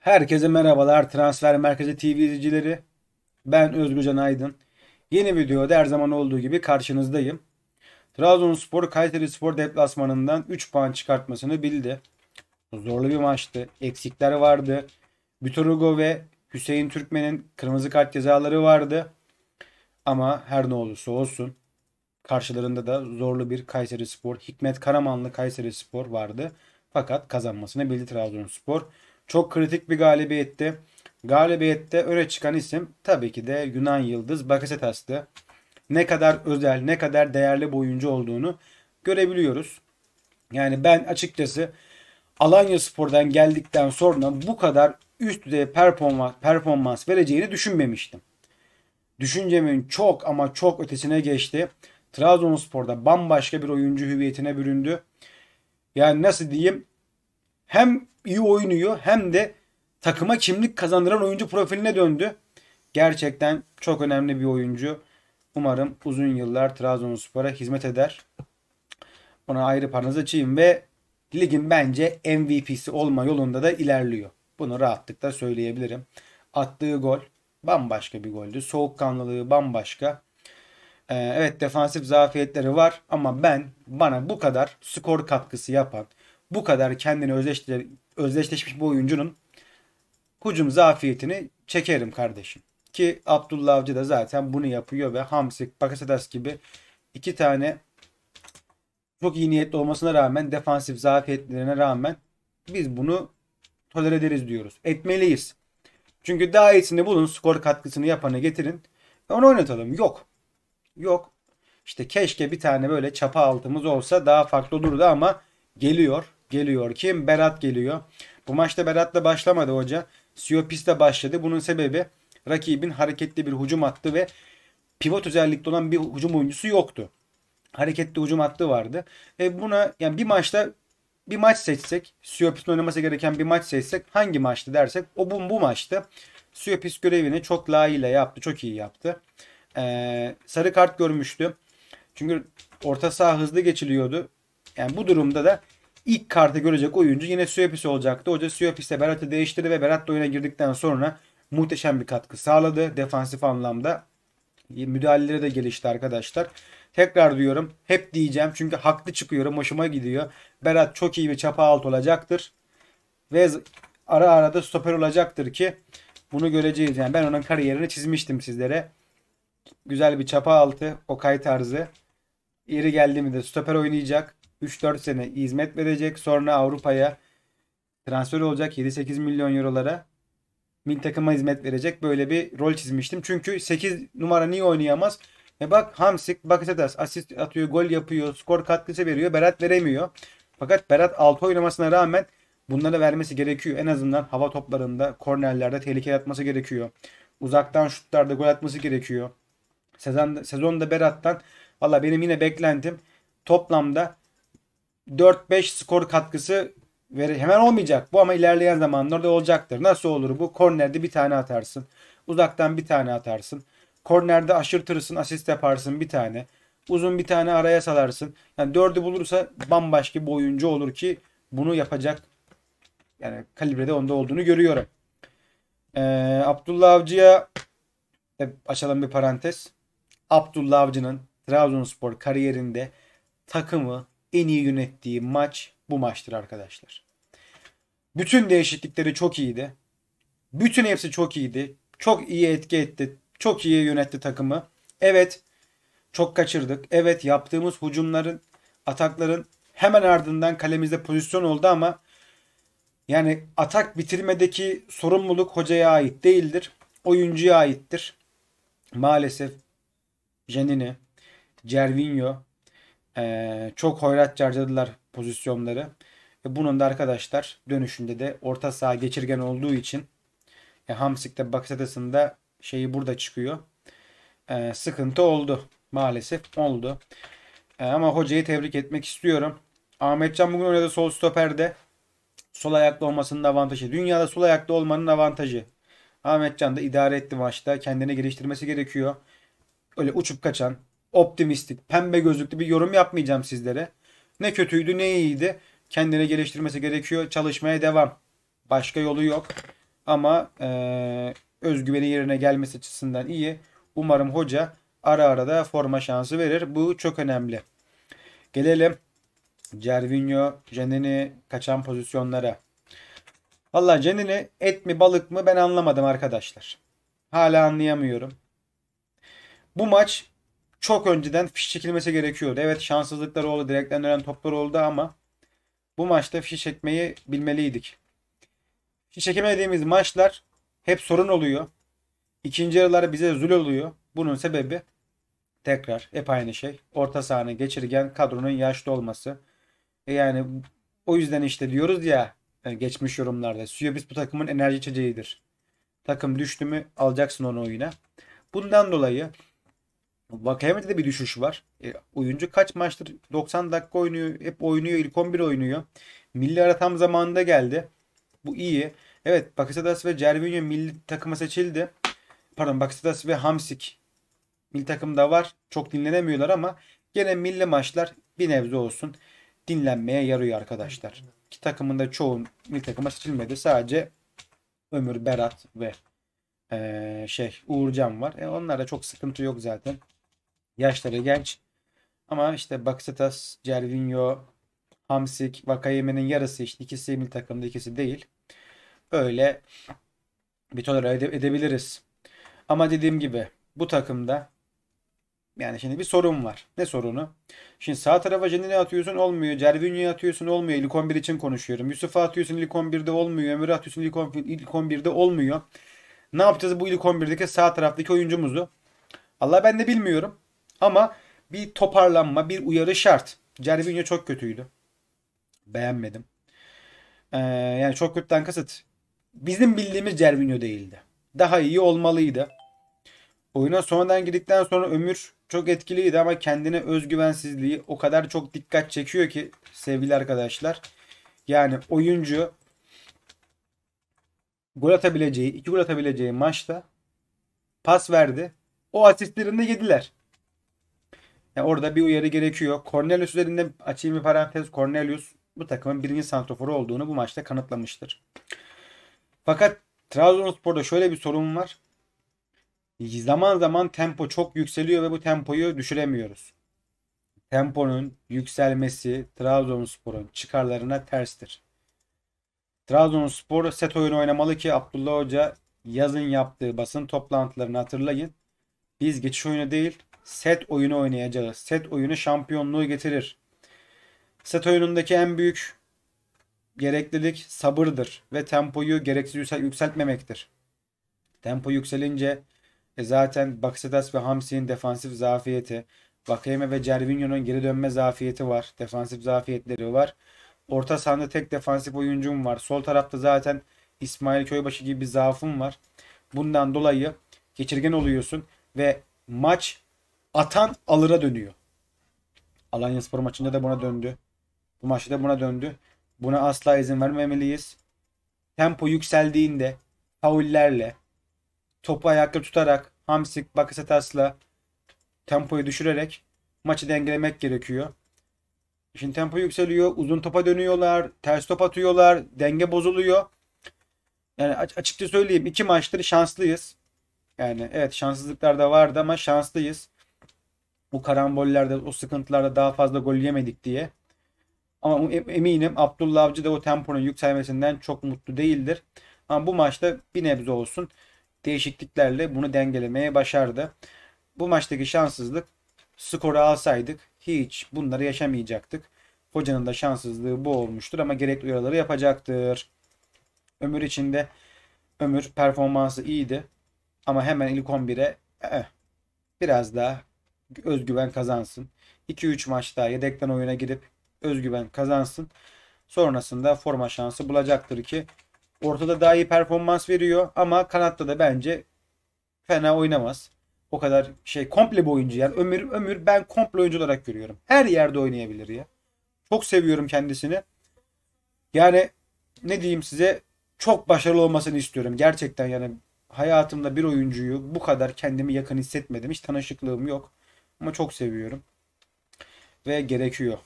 Herkese merhabalar Transfer Merkezi TV izleyicileri. Ben Özgürcan Aydın. Yeni videoda her zaman olduğu gibi karşınızdayım. Trabzonspor Kayseri Spor deplasmanından 3 puan çıkartmasını bildi. Zorlu bir maçtı. Eksikler vardı. Bitorugo ve Hüseyin Türkmen'in kırmızı kart cezaları vardı. Ama her ne olursa olsun karşılarında da zorlu bir Kayseri Spor, Hikmet Karamanlı Kayseri Spor vardı. Fakat kazanmasını bildi Trabzonspor. Spor. Çok kritik bir galibiyetti. Galibiyette öne çıkan isim tabii ki de Yunan Yıldız Bakasetas'tı. Ne kadar özel, ne kadar değerli bir oyuncu olduğunu görebiliyoruz. Yani ben açıkçası Alanya Spor'dan geldikten sonra bu kadar üst düzey performans, performans vereceğini düşünmemiştim. Düşüncemin çok ama çok ötesine geçti. Trabzonspor'da bambaşka bir oyuncu hüviyetine büründü. Yani nasıl diyeyim hem iyi oynuyor hem de takıma kimlik kazandıran oyuncu profiline döndü. Gerçekten çok önemli bir oyuncu. Umarım uzun yıllar Trabzonspor'a hizmet eder. Ona ayrı parantez açayım ve ligin bence MVP'si olma yolunda da ilerliyor. Bunu rahatlıkla söyleyebilirim. Attığı gol bambaşka bir goldü. Soğukkanlılığı bambaşka. Ee, evet defansif zafiyetleri var ama ben bana bu kadar skor katkısı yapan bu kadar kendini özdeşle, özdeşleşmiş bu oyuncunun hücum zafiyetini çekerim kardeşim. Ki Abdullah Avcı da zaten bunu yapıyor ve Hamsik, Bakasetas gibi iki tane çok iyi niyetli olmasına rağmen defansif zafiyetlerine rağmen biz bunu toler ederiz diyoruz. Etmeliyiz. Çünkü daha iyisini bulun, skor katkısını yapana getirin. Onu oynatalım. Yok. Yok. İşte keşke bir tane böyle çapa altımız olsa daha farklı olurdu ama geliyor geliyor. Kim? Berat geliyor. Bu maçta Berat da başlamadı hoca. de başladı. Bunun sebebi rakibin hareketli bir hücum attı ve pivot özellikli olan bir hücum oyuncusu yoktu. Hareketli hücum hattı vardı. E buna yani bir maçta bir maç seçsek, Siopis'in oynaması gereken bir maç seçsek hangi maçtı dersek o bu, bu maçtı. Siopis görevini çok layığıyla yaptı. Çok iyi yaptı. Ee, sarı kart görmüştü. Çünkü orta saha hızlı geçiliyordu. Yani bu durumda da ilk kartı görecek oyuncu yine Suyapis olacaktı. Hoca Suyapis'e Berat'ı değiştirdi ve Berat da oyuna girdikten sonra muhteşem bir katkı sağladı. Defansif anlamda müdahalelere de gelişti arkadaşlar. Tekrar diyorum hep diyeceğim çünkü haklı çıkıyorum hoşuma gidiyor. Berat çok iyi bir çapa alt olacaktır. Ve ara ara da stoper olacaktır ki bunu göreceğiz. Yani ben onun kariyerini çizmiştim sizlere. Güzel bir çapa altı, o kay tarzı. Yeri geldi mi de stoper oynayacak. 3-4 sene hizmet verecek. Sonra Avrupa'ya transfer olacak 7-8 milyon eurolara. Mil takıma hizmet verecek. Böyle bir rol çizmiştim. Çünkü 8 numara niye oynayamaz? E bak Hamsik, Bakasetas asist atıyor, gol yapıyor, skor katkısı veriyor. Berat veremiyor. Fakat Berat 6 oynamasına rağmen bunları vermesi gerekiyor. En azından hava toplarında, kornerlerde tehlike atması gerekiyor. Uzaktan şutlarda gol atması gerekiyor. Sezonda, sezonda Berat'tan valla benim yine beklentim toplamda 4-5 skor katkısı verir. Hemen olmayacak bu ama ilerleyen zamanlarda olacaktır. Nasıl olur bu? Kornerde bir tane atarsın. Uzaktan bir tane atarsın. Kornerde aşırtırsın, asist yaparsın bir tane. Uzun bir tane araya salarsın. Yani dördü bulursa bambaşka bir oyuncu olur ki bunu yapacak yani kalibrede onda olduğunu görüyorum. Ee, Abdullah Avcı'ya e, açalım bir parantez. Abdullah Avcı'nın Trabzonspor kariyerinde takımı en iyi yönettiği maç bu maçtır arkadaşlar. Bütün değişiklikleri çok iyiydi. Bütün hepsi çok iyiydi. Çok iyi etki etti. Çok iyi yönetti takımı. Evet çok kaçırdık. Evet yaptığımız hücumların, atakların hemen ardından kalemizde pozisyon oldu ama yani atak bitirmedeki sorumluluk hocaya ait değildir. Oyuncuya aittir. Maalesef Janine, Cervinho ee, çok hoyrat harcadılar pozisyonları. Ve bunun da arkadaşlar dönüşünde de orta saha geçirgen olduğu için e, Hamsik'te Baksatas'ında şeyi burada çıkıyor. Ee, sıkıntı oldu. Maalesef oldu. Ee, ama hocayı tebrik etmek istiyorum. Ahmetcan bugün oynadı sol stoperde. Sol ayaklı olmasının avantajı. Dünyada sol ayaklı olmanın avantajı. Ahmetcan da idare etti maçta. Kendini geliştirmesi gerekiyor. Öyle uçup kaçan, optimistik, pembe gözlüklü bir yorum yapmayacağım sizlere. Ne kötüydü ne iyiydi. Kendine geliştirmesi gerekiyor. Çalışmaya devam. Başka yolu yok. Ama e, özgüveni yerine gelmesi açısından iyi. Umarım hoca ara ara da forma şansı verir. Bu çok önemli. Gelelim Cervinho, Jenini kaçan pozisyonlara. Valla Jenini et mi balık mı ben anlamadım arkadaşlar. Hala anlayamıyorum. Bu maç çok önceden fiş çekilmesi gerekiyordu. Evet şanssızlıklar oldu, direkten dönen toplar oldu ama bu maçta fiş çekmeyi bilmeliydik. Fiş çekemediğimiz maçlar hep sorun oluyor. İkinci yarılar bize zul oluyor. Bunun sebebi tekrar hep aynı şey. Orta sahanı geçirgen kadronun yaşlı olması. E yani o yüzden işte diyoruz ya e, geçmiş yorumlarda. biz bu takımın enerji içeceğidir. Takım düştü mü alacaksın onu oyuna. Bundan dolayı Vakayeme'de de bir düşüş var. E, oyuncu kaç maçtır 90 dakika oynuyor. Hep oynuyor. ilk 11 oynuyor. Milli ara tam zamanında geldi. Bu iyi. Evet Bakasetas ve Cervinho milli takıma seçildi. Pardon Bakasetas ve Hamsik milli takımda var. Çok dinlenemiyorlar ama gene milli maçlar bir nebze olsun dinlenmeye yarıyor arkadaşlar. Ki takımında çoğun milli takıma seçilmedi. Sadece Ömür Berat ve ee, şey Uğurcan var. E, onlarda çok sıkıntı yok zaten. Yaşları genç. Ama işte Baksetas, Cervinho, Hamsik, Vakayeme'nin yarısı işte ikisi milli takımda ikisi değil. Öyle bir tolera ede- edebiliriz. Ama dediğim gibi bu takımda yani şimdi bir sorun var. Ne sorunu? Şimdi sağ tarafa Jenner'i atıyorsun olmuyor. Cervinho'yu atıyorsun olmuyor. İlk 11 için konuşuyorum. Yusuf'a atıyorsun ilk 11'de olmuyor. Ömür'e atıyorsun ilk, ilk 11'de olmuyor. Ne yapacağız bu ilk 11'deki sağ taraftaki oyuncumuzu? Allah ben de bilmiyorum. Ama bir toparlanma, bir uyarı şart. Cervinho çok kötüydü. Beğenmedim. Ee, yani çok kötüden kasıt. Bizim bildiğimiz Cervinho değildi. Daha iyi olmalıydı. Oyuna sonradan girdikten sonra Ömür çok etkiliydi ama kendine özgüvensizliği o kadar çok dikkat çekiyor ki sevgili arkadaşlar. Yani oyuncu gol atabileceği, iki gol atabileceği maçta pas verdi. O asistlerini yediler. Yani orada bir uyarı gerekiyor. Cornelius üzerinde açayım bir parantez. Cornelius bu takımın birinci santroforu olduğunu bu maçta kanıtlamıştır. Fakat Trabzonspor'da şöyle bir sorun var. Zaman zaman tempo çok yükseliyor ve bu tempoyu düşüremiyoruz. Temponun yükselmesi Trabzonspor'un çıkarlarına terstir. Trabzonspor set oyunu oynamalı ki Abdullah Hoca yazın yaptığı basın toplantılarını hatırlayın. Biz geçiş oyunu değil set oyunu oynayacağız. Set oyunu şampiyonluğu getirir. Set oyunundaki en büyük gereklilik sabırdır ve tempoyu gereksiz yüksel yükseltmemektir. Tempo yükselince e zaten Baksetas ve Hamsi'nin defansif zafiyeti, Vakayeme ve Cervinho'nun geri dönme zafiyeti var. Defansif zafiyetleri var. Orta sahada tek defansif oyuncum var. Sol tarafta zaten İsmail Köybaşı gibi bir zaafım var. Bundan dolayı geçirgen oluyorsun ve maç atan alıra dönüyor. Alanya Spor maçında da buna döndü. Bu maçta da buna döndü. Buna asla izin vermemeliyiz. Tempo yükseldiğinde faullerle topu ayakta tutarak Hamsik Bakasetas'la tempoyu düşürerek maçı dengelemek gerekiyor. Şimdi tempo yükseliyor. Uzun topa dönüyorlar. Ters top atıyorlar. Denge bozuluyor. Yani açıkça söyleyeyim iki maçtır şanslıyız. Yani evet şanssızlıklar da vardı ama şanslıyız. Bu karambollerde, o sıkıntılarda daha fazla gol yemedik diye. Ama eminim Abdullah Avcı da o temponun yükselmesinden çok mutlu değildir. Ama bu maçta bir nebze olsun değişikliklerle bunu dengelemeye başardı. Bu maçtaki şanssızlık skoru alsaydık hiç bunları yaşamayacaktık. Hocanın da şanssızlığı bu olmuştur ama gerekli uyarıları yapacaktır. Ömür içinde Ömür performansı iyiydi. Ama hemen ilk 11'e eh, biraz daha özgüven kazansın. 2-3 maç daha yedekten oyuna girip özgüven kazansın. Sonrasında forma şansı bulacaktır ki ortada daha iyi performans veriyor ama kanatta da bence fena oynamaz. O kadar şey komple bir oyuncu yani ömür ömür ben komple oyuncu olarak görüyorum. Her yerde oynayabilir ya. Çok seviyorum kendisini. Yani ne diyeyim size çok başarılı olmasını istiyorum. Gerçekten yani hayatımda bir oyuncuyu bu kadar kendimi yakın hissetmedim. Hiç tanışıklığım yok. Ama çok seviyorum. Ve gerekiyor.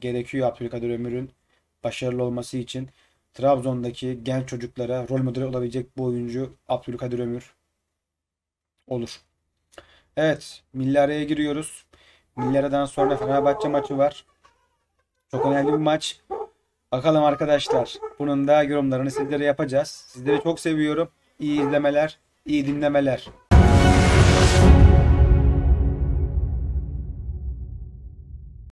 Gerekiyor Abdülkadir Ömür'ün başarılı olması için. Trabzon'daki genç çocuklara rol model olabilecek bu oyuncu Abdülkadir Ömür olur. Evet, milli araya giriyoruz. Milli aradan sonra Fenerbahçe maçı var. Çok önemli bir maç. Bakalım arkadaşlar. Bunun da yorumlarını sizlere yapacağız. Sizleri çok seviyorum. İyi izlemeler, iyi dinlemeler.